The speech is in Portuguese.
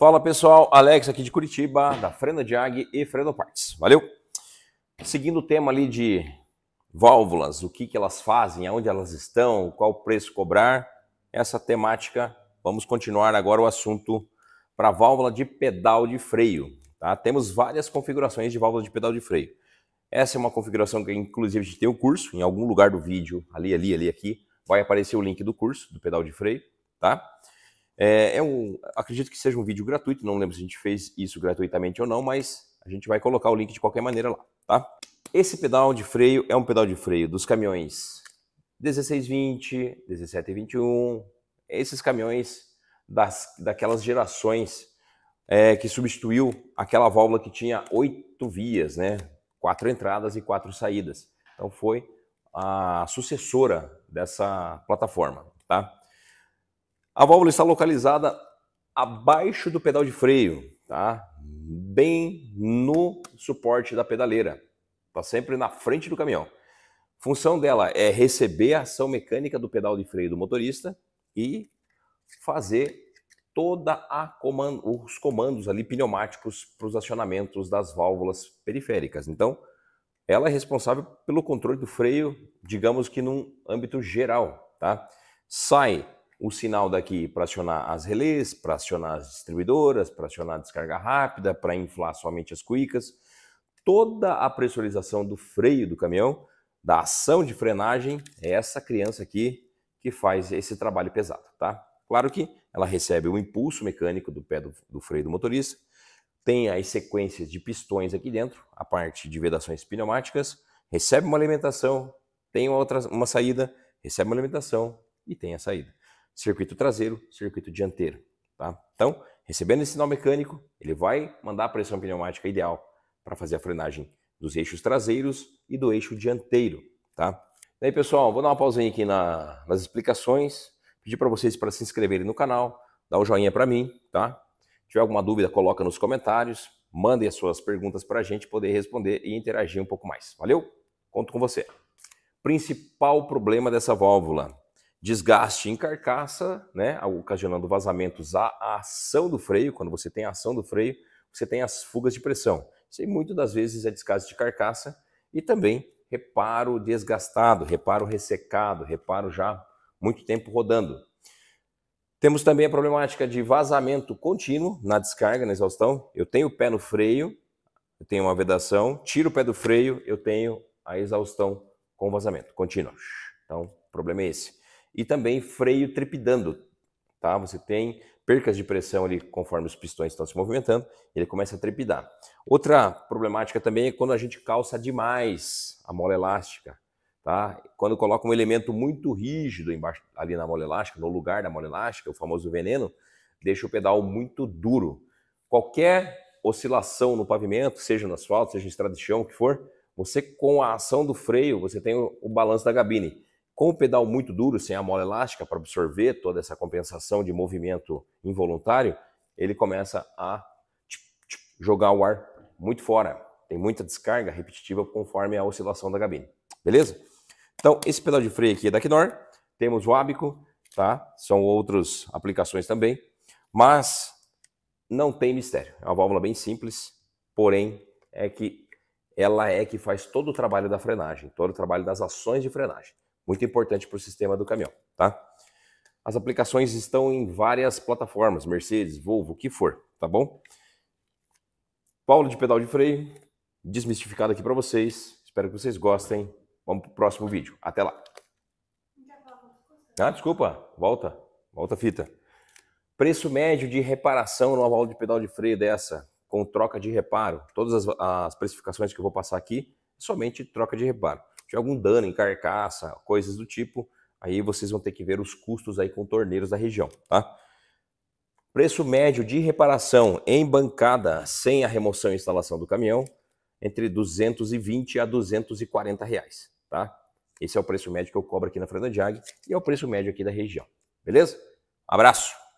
Fala pessoal, Alex aqui de Curitiba, da Frena Diag e Freno Parts. Valeu? Seguindo o tema ali de válvulas, o que, que elas fazem, aonde elas estão, qual preço cobrar, essa temática, vamos continuar agora o assunto para válvula de pedal de freio. Tá? Temos várias configurações de válvula de pedal de freio. Essa é uma configuração que inclusive a gente tem o um curso, em algum lugar do vídeo, ali, ali, ali, aqui, vai aparecer o link do curso, do pedal de freio, tá? É, é, um, acredito que seja um vídeo gratuito, não lembro se a gente fez isso gratuitamente ou não, mas a gente vai colocar o link de qualquer maneira lá, tá? Esse pedal de freio é um pedal de freio dos caminhões 1620, 1721, esses caminhões das, daquelas gerações é, que substituiu aquela válvula que tinha oito vias, né? Quatro entradas e quatro saídas. Então foi a sucessora dessa plataforma, tá? A válvula está localizada abaixo do pedal de freio, tá? Bem no suporte da pedaleira. Está sempre na frente do caminhão. Função dela é receber a ação mecânica do pedal de freio do motorista e fazer toda a comando, os comandos ali pneumáticos para os acionamentos das válvulas periféricas. Então, ela é responsável pelo controle do freio, digamos que num âmbito geral, tá? Sai o sinal daqui para acionar as relés, para acionar as distribuidoras, para acionar a descarga rápida, para inflar somente as cuicas. Toda a pressurização do freio do caminhão, da ação de frenagem, é essa criança aqui que faz esse trabalho pesado, tá? Claro que ela recebe o impulso mecânico do pé do, do freio do motorista, tem as sequências de pistões aqui dentro, a parte de vedações pneumáticas, recebe uma alimentação, tem outra, uma saída, recebe uma alimentação e tem a saída circuito traseiro, circuito dianteiro. Tá? Então, recebendo esse sinal mecânico, ele vai mandar a pressão pneumática ideal para fazer a frenagem dos eixos traseiros e do eixo dianteiro. Tá? E aí, pessoal, vou dar uma pausinha aqui na, nas explicações, pedir para vocês para se inscreverem no canal, dar o um joinha para mim, tá? Se tiver alguma dúvida, coloca nos comentários, mandem as suas perguntas para a gente poder responder e interagir um pouco mais. Valeu? Conto com você. Principal problema dessa válvula, desgaste em carcaça, né, ocasionando vazamentos à ação do freio. Quando você tem a ação do freio, você tem as fugas de pressão. Isso aí, muitas das vezes é desgaste de carcaça e também reparo desgastado, reparo ressecado, reparo já muito tempo rodando. Temos também a problemática de vazamento contínuo na descarga, na exaustão. Eu tenho o pé no freio, eu tenho uma vedação, tiro o pé do freio, eu tenho a exaustão com vazamento contínuo. Então, o problema é esse e também freio trepidando, tá? Você tem percas de pressão ali conforme os pistões estão se movimentando, ele começa a trepidar. Outra problemática também é quando a gente calça demais a mola elástica, tá? Quando coloca um elemento muito rígido embaixo ali na mola elástica, no lugar da mola elástica, o famoso veneno, deixa o pedal muito duro. Qualquer oscilação no pavimento, seja no asfalto, seja em estrada de chão, o que for, você com a ação do freio, você tem o balanço da gabine com o pedal muito duro, sem a mola elástica para absorver toda essa compensação de movimento involuntário, ele começa a jogar o ar muito fora. Tem muita descarga repetitiva conforme a oscilação da cabine. Beleza? Então, esse pedal de freio aqui é da Knorr. Temos o Abico, tá? São outras aplicações também. Mas não tem mistério. É uma válvula bem simples, porém é que ela é que faz todo o trabalho da frenagem, todo o trabalho das ações de frenagem. Muito importante para o sistema do caminhão, tá? As aplicações estão em várias plataformas, Mercedes, Volvo, o que for, tá bom? Paulo de pedal de freio, desmistificado aqui para vocês. Espero que vocês gostem. Vamos para o próximo vídeo. Até lá. Ah, desculpa. Volta. Volta a fita. Preço médio de reparação no aval de pedal de freio dessa, com troca de reparo. Todas as, as precificações que eu vou passar aqui, é somente troca de reparo de algum dano em carcaça, coisas do tipo, aí vocês vão ter que ver os custos aí com torneiros da região, tá? Preço médio de reparação em bancada sem a remoção e instalação do caminhão, entre 220 a 240 reais, tá? Esse é o preço médio que eu cobro aqui na Fernandiag e é o preço médio aqui da região, beleza? Abraço!